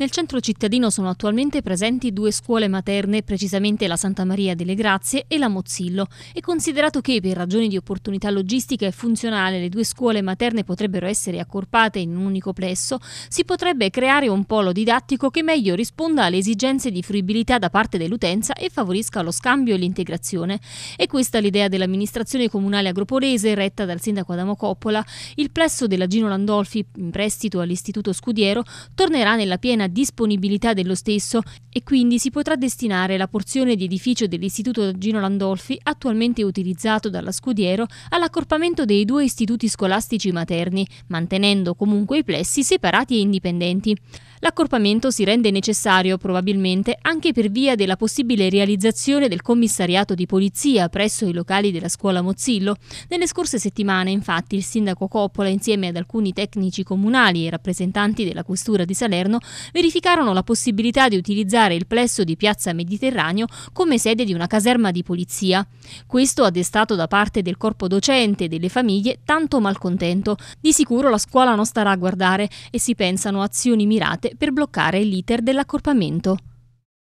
Nel centro cittadino sono attualmente presenti due scuole materne, precisamente la Santa Maria delle Grazie e la Mozzillo, e considerato che per ragioni di opportunità logistica e funzionale le due scuole materne potrebbero essere accorpate in un unico plesso, si potrebbe creare un polo didattico che meglio risponda alle esigenze di fruibilità da parte dell'utenza e favorisca lo scambio e l'integrazione. E questa è l'idea dell'amministrazione comunale agropolese retta dal sindaco Adamo Coppola. Il plesso della Gino Landolfi, in prestito all'Istituto Scudiero, tornerà nella piena disponibilità dello stesso e quindi si potrà destinare la porzione di edificio dell'Istituto Gino Landolfi attualmente utilizzato dalla Scudiero all'accorpamento dei due istituti scolastici materni, mantenendo comunque i plessi separati e indipendenti. L'accorpamento si rende necessario probabilmente anche per via della possibile realizzazione del commissariato di polizia presso i locali della scuola Mozzillo. Nelle scorse settimane infatti il sindaco Coppola insieme ad alcuni tecnici comunali e rappresentanti della questura di Salerno verificarono la possibilità di utilizzare il plesso di Piazza Mediterraneo come sede di una caserma di polizia. Questo ha destato da parte del corpo docente e delle famiglie tanto malcontento. Di sicuro la scuola non starà a guardare e si pensano azioni mirate per bloccare l'iter dell'accorpamento.